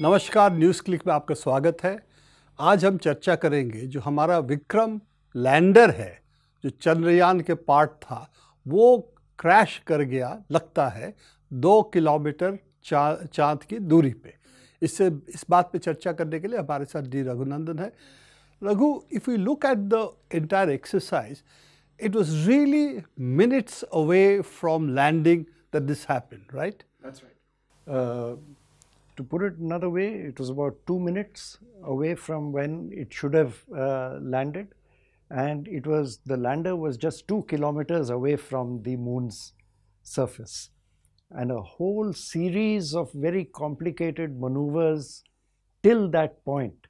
नमस्कार news click में आपका स्वागत है आज हम चर्चा करेंगे जो हमारा विक्रम लैंडर है जो चंद्रयान के पार्ट था वो क्रैश कर गया लगता है दो किलोमीटर चा, चांद की दूरी पे इससे इस बात पे चर्चा करने के लिए हमारे साथ डी रघुनंदन है Raghu if you look at the entire exercise it was really minutes away from landing that this happen right to put it another way, it was about two minutes away from when it should have uh, landed. And it was, the lander was just two kilometers away from the moon's surface. And a whole series of very complicated maneuvers till that point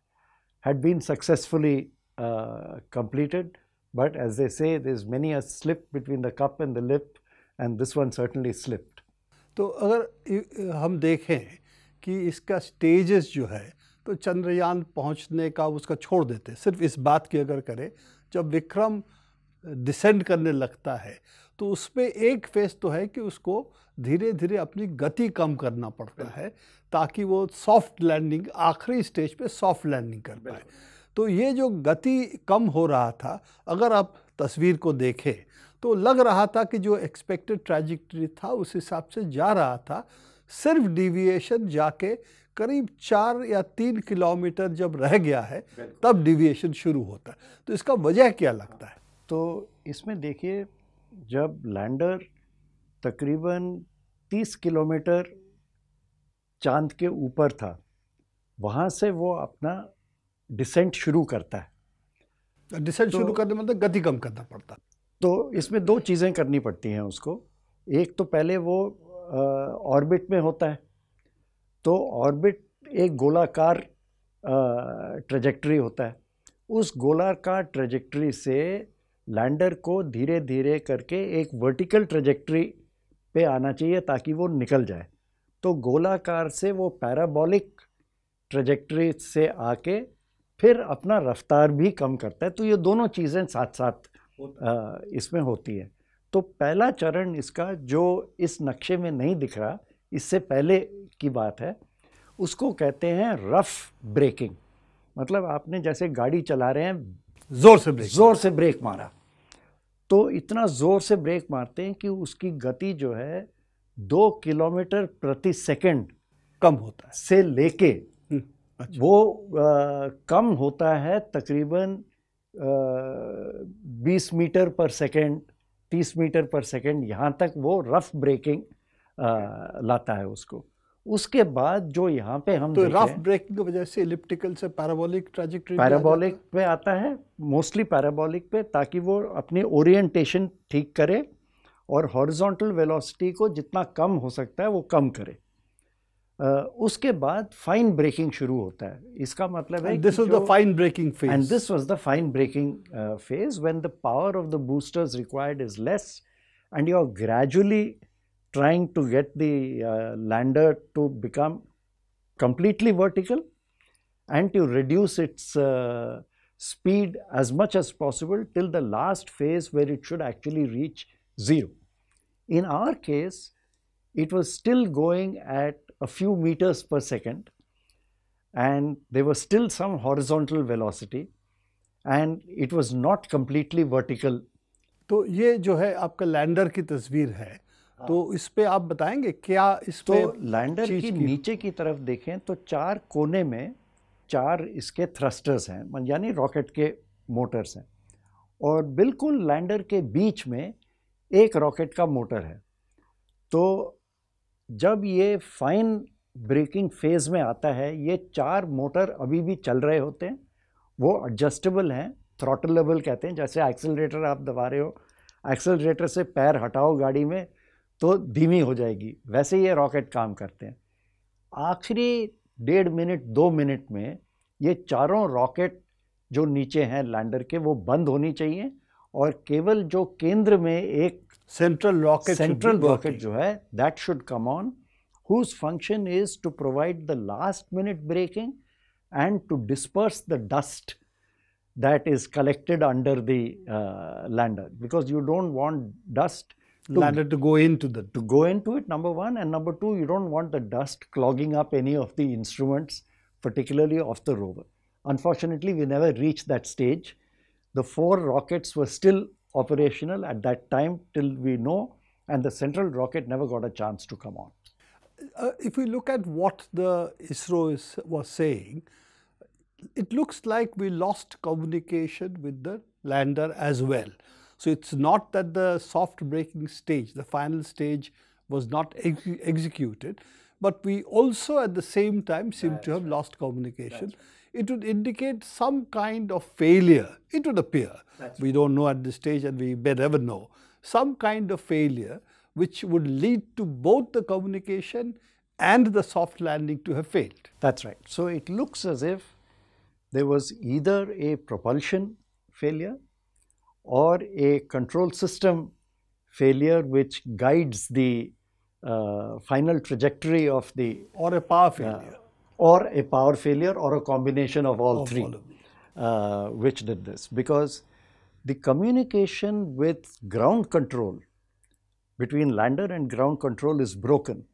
had been successfully uh, completed. But as they say, there's many a slip between the cup and the lip, and this one certainly slipped. तो अगर हम देखें कि इसका stages जो है तो चंद्रयान पहुंचने का उसका छोड़ देते सिर्फ इस बात की अगर करें जब विक्रम डिसेंड करने लगता है तो उसमें एक फेज तो है कि उसको धीरे धीरे अपनी गति कम करना पड़ता है ताकि वो सॉफ्ट लैंडिंग आखिरी स्टेज पे सॉफ्ट लैंडिंग कर पाए तो ये जो गति कम हो रहा था अगर आप तस्वीर को देखें तो लग रहा था कि जो एक्सपेक्टेड ट्रैजेक्टरी था उस हिसाब से जा रहा था सिर्फ डिविएशन जाके करीब चार या तीन किलोमीटर जब रह गया है तब डिविएशन शुरू होता है तो इसका वजह क्या लगता है तो इसमें देखिए जब लैंडर तकरीबन 30 किलोमीटर चांद के ऊपर था वहाँ से वो अपना डिसेंट शुरू करता है डिसेंट तो, तो, शुरू करने मतलब गति कम करना पड़ता तो इसमें दो चीज़ें करनी पड़ती हैं उसको एक तो पहले वो ऑर्बिट में होता है तो ऑर्बिट एक गोलाकार ट्रेजेक्ट्री होता है उस गोलाकार ट्रेजेक्ट्री से लैंडर को धीरे धीरे करके एक वर्टिकल ट्रेजेक्ट्री पे आना चाहिए ताकि वो निकल जाए तो गोलाकार से वो पैराबॉलिक ट्रेजेक्ट्री से आके फिर अपना रफ्तार भी कम करता है तो ये दोनों चीज़ें साथ साथ इसमें होती हैं तो पहला चरण इसका जो इस नक्शे में नहीं दिख रहा इससे पहले की बात है उसको कहते हैं रफ ब्रेकिंग मतलब आपने जैसे गाड़ी चला रहे हैं ज़ोर से ब्रेक ज़ोर से ब्रेक मारा तो इतना ज़ोर से ब्रेक मारते हैं कि उसकी गति जो है दो किलोमीटर प्रति सेकंड कम होता है से लेके हम्म, अच्छा। वो आ, कम होता है तकरीबन बीस मीटर पर सेकंड 30 मीटर पर सेकेंड यहाँ तक वो रफ ब्रेकिंग लाता है उसको उसके बाद जो यहाँ पे हम तो रफ ब्रेकिंग की वजह से इलिप्टिकल से पैराबोलिक ट्रेजेक्ट्री पैराबोलिक पे आता है मोस्टली पैराबोलिक पे ताकि वो अपनी ओरिएंटेशन ठीक करे और हॉरिजॉन्टल वेलोसिटी को जितना कम हो सकता है वो कम करे This बाद the fine breaking phase. And this was the fine breaking phase when the power of the boosters required is less, and you are gradually trying to get the uh, lander to become completely vertical and to reduce its uh, speed as much as possible till the last phase where it should actually reach zero. In our case, it was still going at a few meters per second and there was still some horizontal velocity and it was not completely vertical. तो ये जो है आपका lander की तस्वीर है हाँ। तो इस पे आप बताएंगे क्या इस तो लैंडर की, की नीचे की तरफ देखें तो चार कोने में चार इसके थ्रस्टर्स हैं यानी रॉकेट के मोटर्स हैं और बिल्कुल लैंडर के बीच में एक रॉकेट का मोटर है तो जब ये फाइन ब्रेकिंग फेज़ में आता है ये चार मोटर अभी भी चल रहे होते हैं वो एडजस्टेबल हैं थ्रॉटलेबल कहते हैं जैसे एक्सेलरेटर आप दबा रहे हो एक्सेलरेटर से पैर हटाओ गाड़ी में तो धीमी हो जाएगी वैसे ये रॉकेट काम करते हैं आखिरी डेढ़ मिनट दो मिनट में ये चारों रॉकेट जो नीचे हैं लैंडर के वो बंद होनी चाहिए और केवल जो केंद्र में एक central rocket central rocket jo hai that should come on whose function is to provide the last minute braking and to disperse the dust that is collected under the uh, lander because you don't want dust to lander to go into the to go into it number 1 and number 2 you don't want the dust clogging up any of the instruments particularly of the rover unfortunately we never reached that stage the four rockets were still operational at that time till we know and the central rocket never got a chance to come on. Uh, if we look at what the ISRO is, was saying, it looks like we lost communication with the lander as well. So it's not that the soft braking stage, the final stage was not ex executed, but we also at the same time seem That's to have right. lost communication it would indicate some kind of failure. It would appear. That's we don't know at this stage and we may never know. Some kind of failure which would lead to both the communication and the soft landing to have failed. That's right. So it looks as if there was either a propulsion failure or a control system failure which guides the uh, final trajectory of the or a power uh, failure uh, or a power failure or a combination of all of three, all of uh, which did this. Because the communication with ground control between lander and ground control is broken.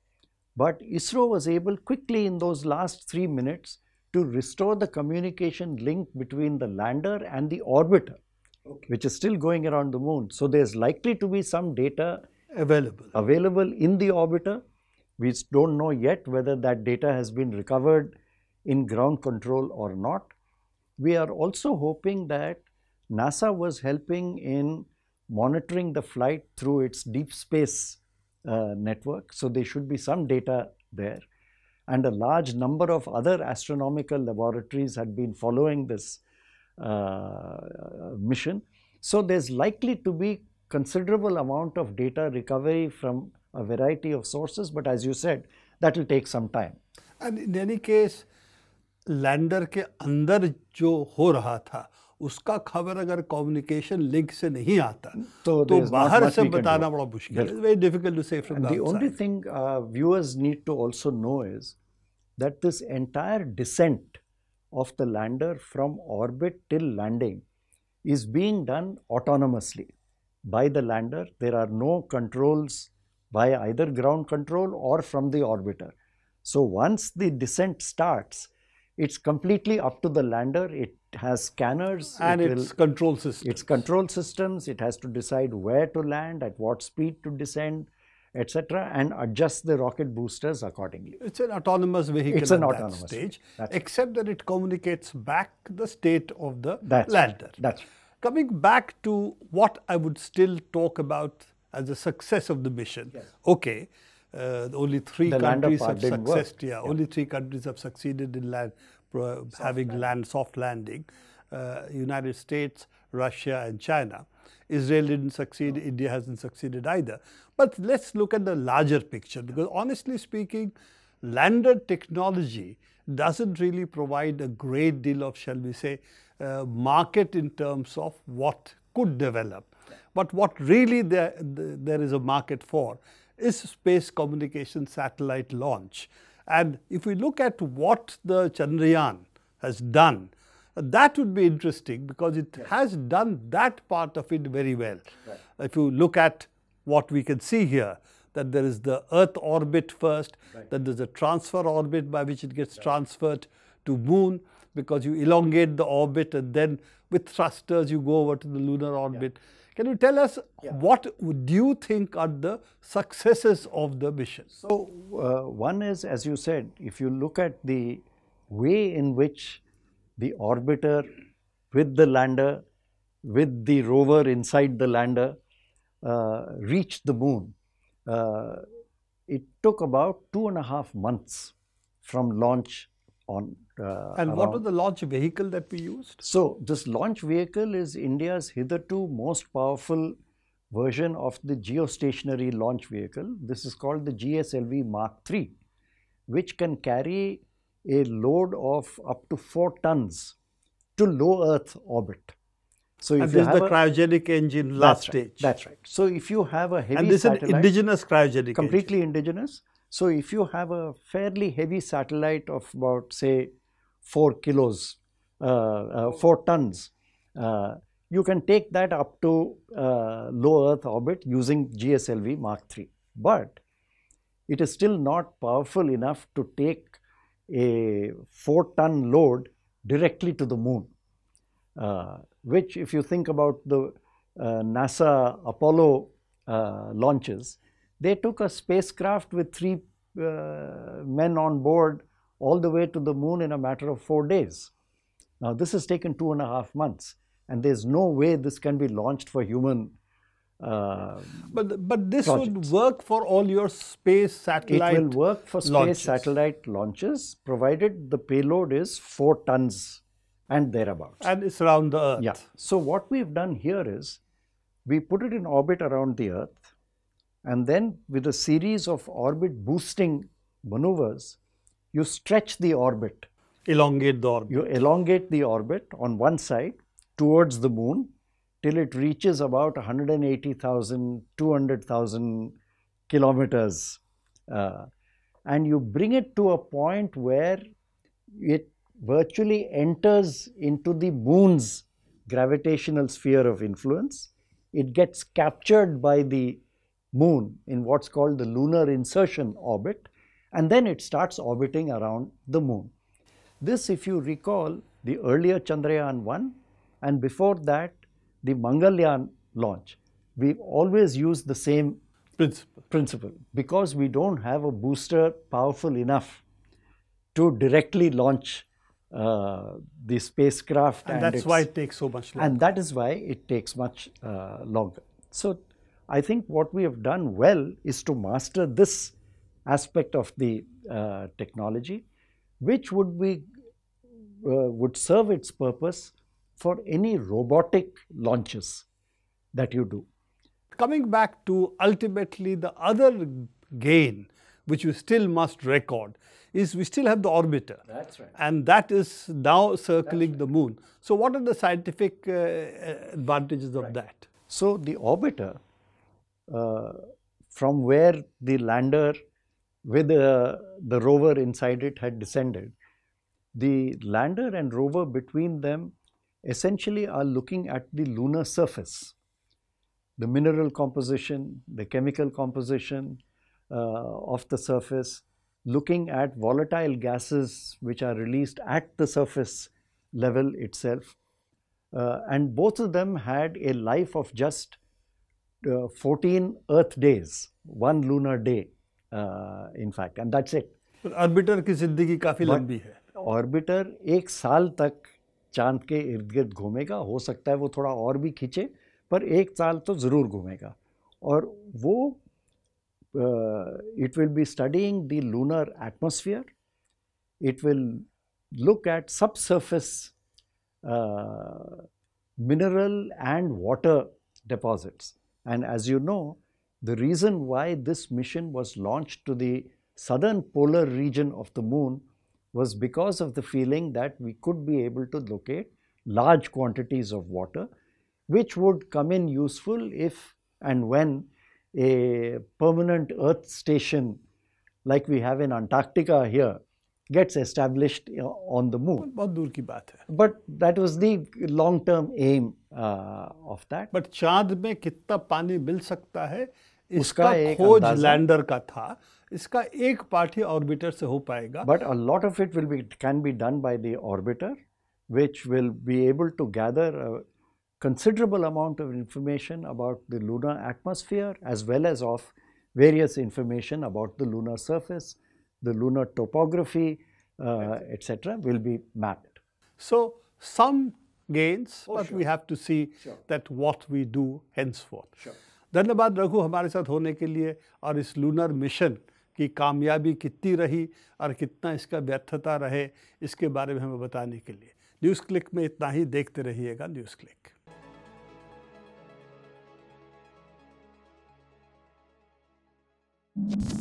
But ISRO was able quickly in those last three minutes to restore the communication link between the lander and the orbiter, okay. which is still going around the moon. So there's likely to be some data available, available in the orbiter we don't know yet whether that data has been recovered in ground control or not. We are also hoping that NASA was helping in monitoring the flight through its deep space uh, network, so there should be some data there. And a large number of other astronomical laboratories had been following this uh, mission. So there's likely to be considerable amount of data recovery from a variety of sources, but as you said, that will take some time. And in any case, lander ke andar jo ho raha tha, uska khabar agar communication link se nahi aata, hmm. so to bahar se batana bada mushkil. It's very difficult to say from and the, the only thing uh, viewers need to also know is that this entire descent of the lander from orbit till landing is being done autonomously by the lander. There are no controls by either ground control or from the orbiter. So once the descent starts, it's completely up to the lander. It has scanners. And it its will, control systems. Its control systems. It has to decide where to land, at what speed to descend, etc. and adjust the rocket boosters accordingly. It's an autonomous vehicle it's an at autonomous that stage, except right. that it communicates back the state of the That's lander. Right. That's right. Coming back to what I would still talk about as the success of the mission. Yes. Okay, uh, only three the countries have successed. Yeah, yeah, only three countries have succeeded in land soft having landing. land soft landing. Uh, United States, Russia, and China. Israel didn't succeed. No. India hasn't succeeded either. But let's look at the larger picture because, honestly speaking, lander technology doesn't really provide a great deal of, shall we say, uh, market in terms of what could develop. But what really there, there is a market for is space communication satellite launch. And if we look at what the Chandrayaan has done, that would be interesting because it yes. has done that part of it very well. Right. If you look at what we can see here, that there is the Earth orbit first, right. then there's a transfer orbit by which it gets right. transferred to Moon because you elongate the orbit and then with thrusters you go over to the lunar orbit. Yeah. Can you tell us yeah. what do you think are the successes of the mission? So, uh, one is, as you said, if you look at the way in which the orbiter with the lander, with the rover inside the lander, uh, reached the moon, uh, it took about two and a half months from launch on. Uh, and what was the launch vehicle that we used? So this launch vehicle is India's hitherto most powerful version of the geostationary launch vehicle. This is called the GSLV Mark III, which can carry a load of up to 4 tons to low Earth orbit. So and this is the a, cryogenic engine last that's right, stage. That's right. So if you have a heavy And this satellite, is indigenous cryogenic Completely engine. indigenous. So if you have a fairly heavy satellite of about say 4 kilos, uh, uh 4 tons, uh, you can take that up to uh, low earth orbit using GSLV Mark III. But it is still not powerful enough to take a 4 ton load directly to the moon, uh, which if you think about the uh, NASA Apollo uh, launches, they took a spacecraft with three uh, men on board all the way to the moon in a matter of four days. Now, this has taken two and a half months, and there's no way this can be launched for human. Uh, but but this projects. would work for all your space satellite. It will work for space launches. satellite launches, provided the payload is four tons and thereabouts. And it's around the Earth. Yeah. So what we've done here is, we put it in orbit around the Earth. And then with a series of orbit boosting maneuvers, you stretch the orbit. Elongate the orbit. You elongate the orbit on one side towards the moon till it reaches about 180,000, 200,000 kilometers. Uh, and you bring it to a point where it virtually enters into the moon's gravitational sphere of influence. It gets captured by the moon in what's called the lunar insertion orbit and then it starts orbiting around the moon. This if you recall the earlier Chandrayaan 1 and before that the Mangalyaan launch. We always use the same principle. principle because we don't have a booster powerful enough to directly launch uh, the spacecraft. And, and that's why it takes so much longer. And that is why it takes much uh, longer. So I think what we have done well is to master this aspect of the uh, technology, which would be uh, would serve its purpose for any robotic launches that you do. Coming back to ultimately the other gain, which you still must record, is we still have the orbiter. That's right. And that is now circling right. the moon. So what are the scientific uh, advantages of right. that? So the orbiter uh, from where the lander with uh, the rover inside it had descended. The lander and rover between them essentially are looking at the lunar surface, the mineral composition, the chemical composition uh, of the surface, looking at volatile gases which are released at the surface level itself. Uh, and both of them had a life of just uh, 14 Earth days, one lunar day, uh, in fact, and that's it. Orbiter की जिंदगी काफ़ी लंबी है orbiter एक साल तक चांद के इर्द गिर्द घूमेगा हो सकता है वो थोड़ा और भी खींचे पर एक साल तो ज़रूर घूमेगा और वो it will be studying the lunar atmosphere it will look at सब uh, mineral and water deposits And as you know, the reason why this mission was launched to the southern polar region of the moon was because of the feeling that we could be able to locate large quantities of water, which would come in useful if and when a permanent earth station like we have in Antarctica here gets established on the moon. But that was the long-term aim uh, of that. But चांद में कितना पानी मिल सकता है इसका खोज lander का था इसका एक पार्ट ही ऑर्बिटर से हो पाएगा but a lot of it will be can be done by the orbiter which will be able to gather considerable amount of information about the lunar atmosphere as well as of various information about the lunar surface the lunar topography, uh, etc., will be mapped. So some gains, oh, but sure. we have to see sure. that what we do henceforth. Sure. धन्यवाद रघु हमारे साथ होने के लिए और इस lunar mission की कामयाबी कितनी रही और कितना इसका व्यर्थता रहे इसके बारे में हमें बताने के लिए न्यूज़ क्लिक में इतना ही देखते रहिएगा न्यूज़ क्लिक you